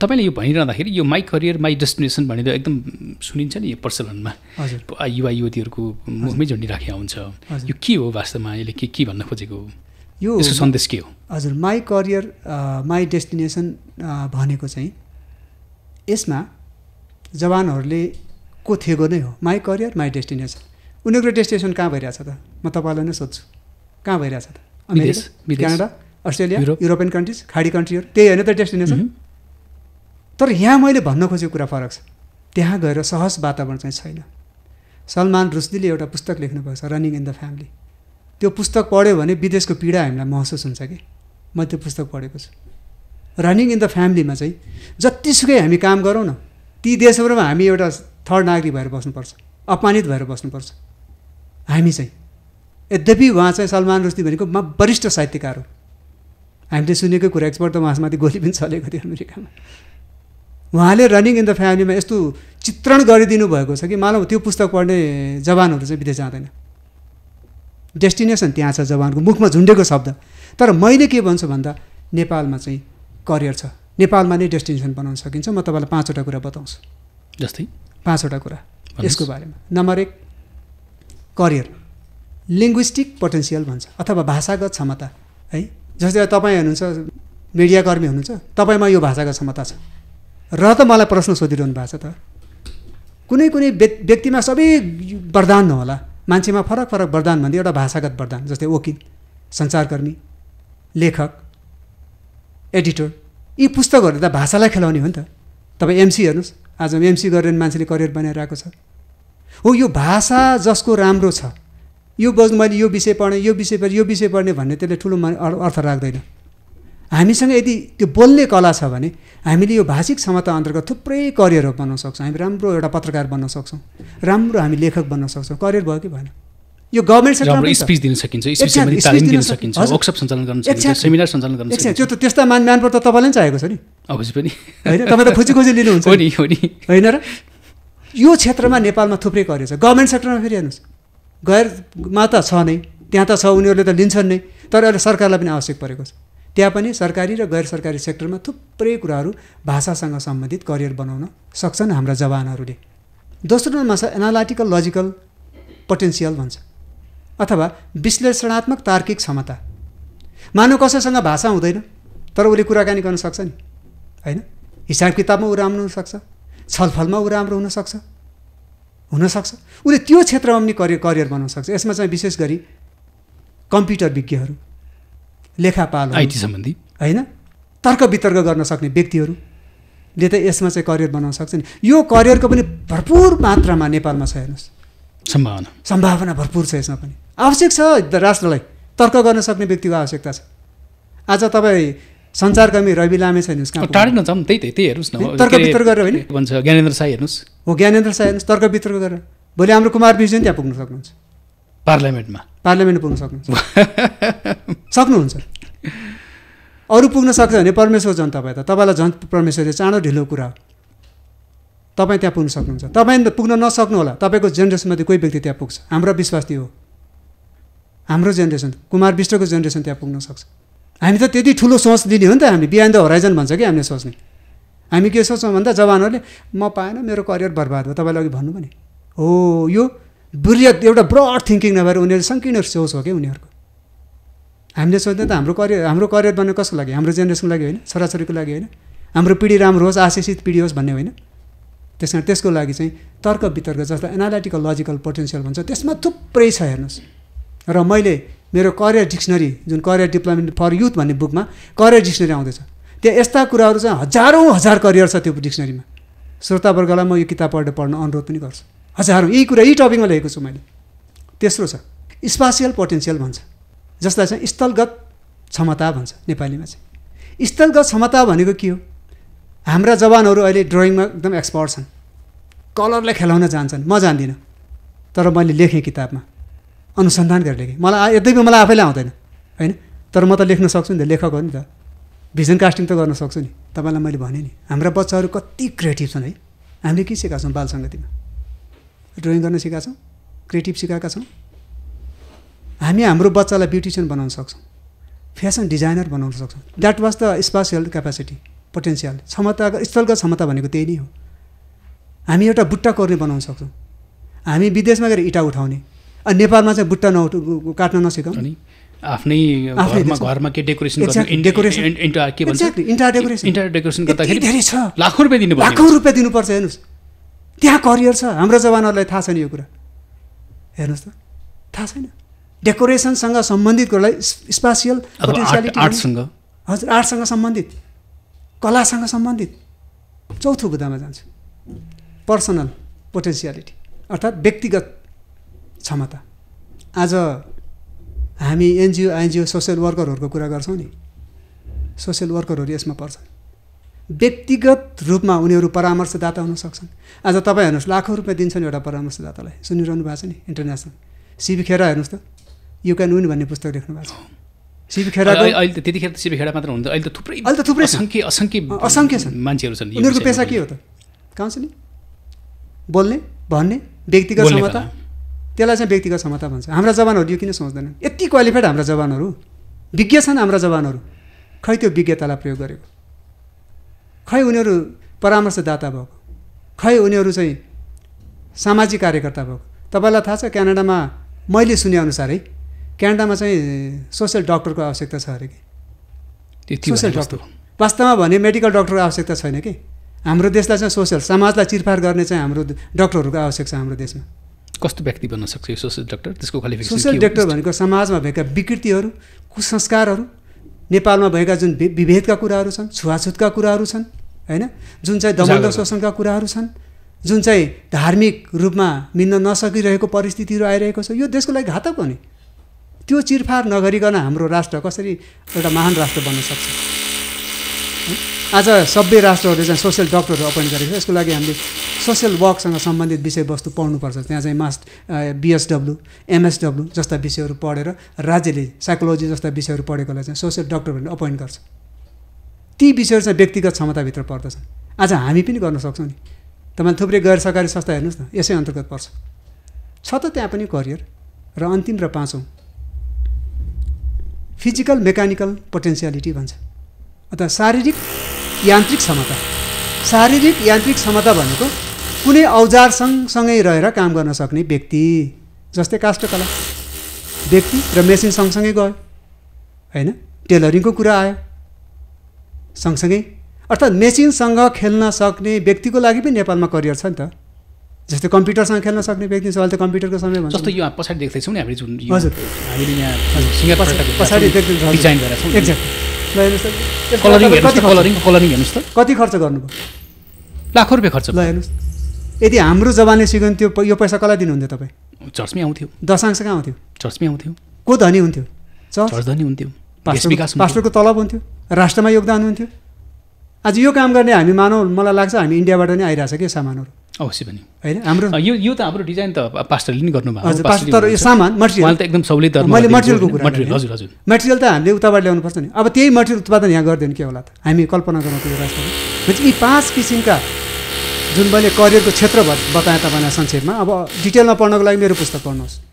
तपाईँले यो भनिरहँदाखेरि यो माई करियर माई डेस्टिनेसन भनेर एकदम सुनिन्छ नि यो प्रचलनमा युवा युवतीहरूको मुखमै झन्डी राखेको हुन्छ यो के हो वास्तवमा यसले के के भन्न खोजेको हो यो सन्देश के हो हजुर माई करियर माई डेस्टिनेसन भनेको चाहिँ यसमा जवानहरूले को थेगो नै हो माई करियर माई डेस्टिनेसन उनीहरूको डेस्टिनेसन कहाँ भइरहेछ त म तपाईँलाई नै सोध्छु कहाँ भइरहेछ त America Canada Australia European countries खाडी कन्ट्रीहरू त्यही होइन त डेस्टिनेसन तर यहाँ मैले भन्न खोजेको कुरा फरक छ त्यहाँ गएर सहज वातावरण चाहिँ छैन सलमान रुस्दीले एउटा पुस्तक लेख्नुभएको छ रनिङ इन द फ्यामिली त्यो पुस्तक पढ्यो भने विदेशको पीडा हामीलाई महसुस हुन्छ कि म त्यो पुस्तक पढेको छु रनिङ इन द फ्यामिलीमा चाहिँ जतिसुकै हामी काम गरौँ न ती देशहरूमा हामी एउटा थर्ड नागरिक भएर बस्नुपर्छ अपमानित भएर बस्नुपर्छ हामी चाहिँ यद्यपि उहाँ चाहिँ सलमान रुस्दी भनेको म वरिष्ठ साहित्यकार हो हामीले सुनेको कुरा एक्सपर्ट त उहाँमाथि गोली पनि चलेको थियो अमेरिकामा उहाँले रनिङ इन द फ्यामिलीमा यस्तो चित्रण गरिदिनु भएको छ कि मानव त्यो पुस्तक पढ्ने जवानहरू चाहिँ विदेश जाँदैन डेस्टिनेसन त्यहाँ छ जवानको मुखमा झुन्डेको शब्द तर मैले के भन्छु भन्दा नेपालमा चाहिँ करियर छ नेपालमा नै डेस्टिनेसन बनाउन सकिन्छ म तपाईँलाई पाँचवटा कुरा बताउँछु जस्तै पाँचवटा कुरा यसको बारेमा नम्बर एक करियर लिङ्ग्विस्टिक पोटेन्सियल भन्छ अथवा भाषागत क्षमता है जस्तै तपाईँ हुनुहुन्छ मिडियाकर्मी हुनुहुन्छ तपाईँमा यो भाषाको क्षमता छ र त मलाई प्रश्न सोधिरहनु भएको छ त कुनै कुनै व्यक्तिमा सबै वरदान नहोला मान्छेमा फरक फरक वरदान भन्दा एउटा भाषागत वरदान जस्तै वकिल सञ्चारकर्मी लेखक एडिटर यी पुस्तकहरू त भाषालाई खेलाउने हो नि त तपाईँ एमसी हेर्नुहोस् आज एमसी गरेर मान्छेले करियर बनाइरहेको छ हो यो भाषा जसको राम्रो छ यो बज्नु मैले यो विषय पढ्ने यो विषय पढेँ यो विषय पढ्ने भन्ने त्यसले ठुलो अर्थ राख्दैन हामीसँग यदि त्यो बोल्ने कला छ भने हामीले यो भाषिक क्षमता अन्तर्गत थुप्रै करियरहरू बनाउन सक्छौँ हामी राम्रो एउटा पत्रकार बन्न सक्छौँ राम्रो हामी लेखक बन्न सक्छौँ करियर भयो कि भएन यो गभर्मेन्ट स्पिच दिन सकिन्छ त्यो त त्यस्ता मान त तपाईँलाई पनि चाहिएको छ नि अवश्य पनि होइन तपाईँ त खोजी खोजी लिनुहुन्छ नि होइन र यो क्षेत्रमा नेपालमा थुप्रै करियर छ गभर्मेन्ट सेक्टरमा फेरि हेर्नुहोस् गैरमा त छ नै त्यहाँ त छ उनीहरूले त लिन्छन् नै तर अहिले सरकारलाई पनि आवश्यक परेको छ त्यहाँ पनि सरकारी र गैर सरकारी सेक्टरमा थुप्रै कुराहरू भाषासँग सम्बन्धित करियर बनाउन सक्छन् हाम्रा जवानहरूले दोस्रो नम्बरमा छ एनालाइटिकल लजिकल पोटेन्सियल भन्छ अथवा विश्लेषणात्मक तार्किक क्षमता मानव कसैसँग भाषा हुँदैन तर उसले कुराकानी गर्न सक्छ नि होइन हिसाब किताबमा ऊ राम्रो हुनसक्छ छलफलमा ऊ राम्रो हुनसक्छ हुनसक्छ उसले त्यो क्षेत्रमा पनि करियर करियर बनाउन सक्छ यसमा चाहिँ विशेष गरी कम्प्युटर विज्ञहरू लेखापाल आइटी सम्बन्धी होइन तर्क वितर्क गर्न सक्ने ले त यसमा चाहिँ करियर बनाउन सक्छ नि यो करियरको पनि भरपूर मात्रामा नेपालमा छ हेर्नुहोस् सम्भावना सम्भावना भरपूर छ यसमा पनि आवश्यक छ राष्ट्रलाई तर्क गर्न सक्ने व्यक्तिको आवश्यकता छ आज तपाईँ सञ्चारकर्मी रवि लामे छ हेर्नुहोस् टाढै नजाउँ त्यही त्यही त्यही हेर्नुहोस् न तर्क वितर्क गरेर होइन भन्छ ज्ञानेन्द्र साई हेर्नुहोस् हो ज्ञानेन्द्र साई हेर्नुहोस् तर्क वितर्क गरेर भोलि हाम्रो कुमार बिजुन त्यहाँ पुग्न सक्नुहुन्छ पार्लियामेन्टमा पार्लियामेन्ट पुग्न सक्नुहुन्छ सक्नुहुन्छ अरू पुग्न सक्छ भने परमेश्वर झन् तपाईँ त तपाईँलाई झन् परमेश्वरले चाँडो ढिलो कुरा हो तपाईँ त्यहाँ पुग्न सक्नुहुन्छ तपाईँ पुग्न नसक्नु होला तपाईँको जेनेरेसनमा कोही व्यक्ति त्यहाँ पुग्छ हाम्रो विश्वास त्यो हो हाम्रो जेनेरेसन कुमार विष्टको जेनेरेसन त्यहाँ पुग्न सक्छ हामी त त्यति ठुलो सोच दिने हो नि त हामी बिहान द होराइजन भन्छ कि हामीले सोच्ने हामी के सोच्छौँ भन्दा जवानहरूले म पाएन मेरो करियर बर्बाद भयो तपाईँलाई अघि भन्नु पनि हो यो बृहत एउटा ब्रड थिङ्किङ नभएर उनीहरू सङ्कीर्ण सोच हो कि उनीहरूको हामीले सोच्दा त हाम्रो करियर हाम्रो करियर बन्ने कसको लागि हाम्रो जेनेरेसनको लागि होइन छोराछोरीको लागि होइन हाम्रो पिँढी राम्रो होस् आशिषित पिँढी होस् भन्ने होइन त्यस कारण त्यसको लागि चाहिँ तर्क वितर्क जसलाई एनालाइटिकल लजिकल पोटेन्सियल भन्छ त्यसमा थुप्रै छ हेर्नुहोस् र मैले मेरो करियर डिक्सनरी जुन करियर डिप्लोमेन्ट फर युथ भन्ने बुकमा करियर डिक्सनरी आउँदैछ त्यहाँ यस्ता कुराहरू चाहिँ हजारौँ हजार करियर छ त्यो डिक्सनरीमा श्रोतावर्गलाई म यो किताब पढ्न अनुरोध पनि गर्छु हजारौँ यही कुरा यही टपिकमा लेखेको छु मैले तेस्रो छ स्पासियल पोटेन्सियल भन्छ जसलाई चाहिँ स्थलगत क्षमता भन्छ नेपालीमा चाहिँ स्थलगत क्षमता भनेको के हो हाम्रा जवानहरू अहिले ड्रइङमा एकदम एक्सपर्ट छन् कलरलाई खेलाउन जान्छन् म जान्दिनँ तर मैले लेखेँ किताबमा अनुसन्धान गरेर लेखेँ मलाई यद्यपि मलाई आफैले आउँदैन होइन तर म त लेख्न सक्छु नि त लेखक हो नि त भिजन कास्टिङ त गर्न सक्छु नि तपाईँलाई मैले भनेँ नि हाम्रा बच्चाहरू कति क्रिएटिभ छन् है हामीले के सिकाएको छौँ बाल सङ्गतिमा ड्रइङ गर्न सिकाएको छौँ क्रिएटिभ सिकाएका छौँ हामी हाम्रो बच्चालाई ब्युटिसियन बनाउन सक्छौँ फेसन डिजाइनर बनाउन सक्छौँ that was the spatial capacity potential क्षमता स्थलको क्षमता भनेको त्यही नै हो हामी एउटा बुट्टा कोर्ने बनाउन सक्छौँ हामी विदेशमा गएर इँटा उठाउने अनि नेपालमा चाहिँ बुट्टा नउठ काट्न नसिकाउँ आफ्नै घरमा के डेकोरेसन डेकोरेसन डेकोरेसन डेकोरेसन गर्दाखेरि धेरै छ लाखौँ रुपियाँ दिनुपर्छ लाखौँ रुपियाँ दिनुपर्छ हेर्नुहोस् त्यहाँ करियर छ हाम्रो जवानहरूलाई थाहा छैन यो कुरा हेर्नुहोस् त थाहा छैन डेकोरेसनसँग सम्बन्धित कुरालाई स्पासियल आर्टसँग हजुर आर्टसँग सम्बन्धित कलासँग सम्बन्धित चौथो बुदामा जान्छु पर्सनल पोटेन्सियालिटी अर्थात् व्यक्तिगत क्षमता आज हामी एनजिओ आइएनजिओ सोसियल वर्करहरूको कुरा गर्छौँ नि सोसियल वर्करहरू यसमा पर्छन् व्यक्तिगत रूपमा उनीहरू परामर्शदाता हुन सक्छन् आज तपाईँ हेर्नुहोस् लाखौँ रुपियाँ दिन्छन् एउटा परामर्शदातालाई सुनिरहनु भएको छ नि इन्टरनेसनल सिबी खेरा हेर्नुहोस् त यु क्यान विन भन्ने पुस्तक लेख्नु भएको छ सिबी खेरा अहिले त त्यतिखेर सिबी खेरा मात्र हुन्छ अहिले त थुप्रै अहिले त थुप्रै असङ्ख्य असङ्ख्य असङ्ख्य छन् मान्छेहरू छन् उनीहरूको पेसा के हो त काउन्सिलिङ बोल्ने भन्ने व्यक्तिगत क्षमता त्यसलाई चाहिँ व्यक्तिगत क्षमता भन्छ हाम्रा जवानहरू यो किन सोच्दैनन् यति क्वालिफाइड हाम्रा जवानहरू विज्ञ छन् हाम्रा जवानहरू खै त्यो विज्ञतालाई प्रयोग गरेको खै उनीहरू परामर्शदाता भएको खै उनीहरू चाहिँ सामाजिक कार्यकर्ता भएको तपाईँलाई थाहा छ क्यानाडामा मैले सुनेअनुसार है क्यानाडामा चाहिँ सोसियल डक्टरको आवश्यकता छ अरे कि सोसियल डक्टर वास्तवमा भने मेडिकल डक्टरको आवश्यकता छैन कि हाम्रो देशलाई चाहिँ सोसियल समाजलाई चिरफार गर्ने चाहिँ हाम्रो डक्टरहरूको आवश्यक छ हाम्रो देशमा कस्तो व्यक्ति बन्न सक्छ यो सोसियल डक्टर त्यसको क्वालिफिकेसन सोसियल डक्टर भनेको समाजमा भएका विकृतिहरू कुसंस्कारहरू नेपालमा भएका जुन विभेदका कुराहरू छन् छुवाछुतका कुराहरू छन् होइन जुन चाहिँ दमन शोषणका कुराहरू छन् जुन चाहिँ धार्मिक रूपमा मिल्न नसकिरहेको परिस्थितिहरू आइरहेको छ यो देशको लागि घातक हो नि त्यो चिरफार नगरिकन हाम्रो राष्ट्र कसरी एउटा महान राष्ट्र बन्न सक्छ आज सबै राष्ट्रहरूले चाहिँ सोसियल डक्टरहरू अपोइन्ट गरेको छ यसको लागि हामीले सोसियल वर्कसँग सम्बन्धित विषयवस्तु पढ्नुपर्छ त्यहाँ चाहिँ मास्ट बिएसडब्लु एमएसडब्लु जस्ता विषयहरू पढेर राज्यले साइकोलोजी जस्ता विषयहरू पढेकोलाई चाहिँ सोसियल डक्टर भनेर अपोइन्ट गर्छ ती विषयहरू चाहिँ व्यक्तिगत क्षमताभित्र पर्दछ आज हामी पनि गर्न सक्छौँ नि तपाईँले थुप्रै गैर सरकारी संस्था हेर्नुहोस् न यसै अन्तर्गत पर्छ छ त त्यहाँ पनि करियर र अन्तिम र पाँचौँ फिजिकल मेकानिकल पोटेन्सियालिटी भन्छ अन्त शारीरिक यान्त्रिक क्षमता शारीरिक यान्त्रिक क्षमता भनेको कुनै औजार सँगसँगै रहेर काम गर्न सक्ने व्यक्ति जस्तै काष्ठकला व्यक्ति र मेसिन सँगसँगै गयो होइन टेलरिङको कुरा आयो सँगसँगै अर्थात् मेसिनसँग खेल्न सक्ने व्यक्तिको लागि पनि नेपालमा करियर छ नि त जस्तै कम्प्युटरसँग खेल्न सक्ने व्यक्ति छ अहिले त कम्प्युटरको समय भन्छ जस्तो यो पछाडि देख्दैछौँ नि हामी जुन हजुर हामीले हेर्नुहोस् त कति खर्च गर्नुभयो लाखौँ रुपियाँ खर्च ल हेर्नुहोस् यदि हाम्रो जमानले त्यो यो पैसा कसलाई दिनुहुन्थ्यो तपाईँ चर्चमै आउँथ्यो दशांश कहाँ आउँथ्यो चर्चमै आउँथ्यो को धनी हुन्थ्यो चर्च धनी हुन्थ्यो पास्टरको तलब हुन्थ्यो राष्ट्रमा योगदान हुन्थ्यो आज यो काम गर्ने हामी मानव मलाई लाग्छ हामी इन्डियाबाट नै आइरहेछ कि सामानहरू अवश्य पनि होइन हाम्रो यो यो त हाम्रो डिजाइन त पास्टरले नि गर्नुभयो तर यो सामान मटेरियल त एकदम सहुलियत मैले मटेरियलको कुरा मटेरियल हजुर हजुर मटेरियल त हामीले उताबाट ल्याउनुपर्छ नि अब त्यही मटेरियल उत्पादन यहाँ गरिदिनु के होला त हामी कल्पना गरौँ त्यो राष्ट्रले यी पाँच किसिमका जुन मैले करियरको क्षेत्र बताएँ तपाईँलाई संक्षेपमा अब डिटेलमा पढ्नको लागि मेरो पुस्तक पढ्नुहोस्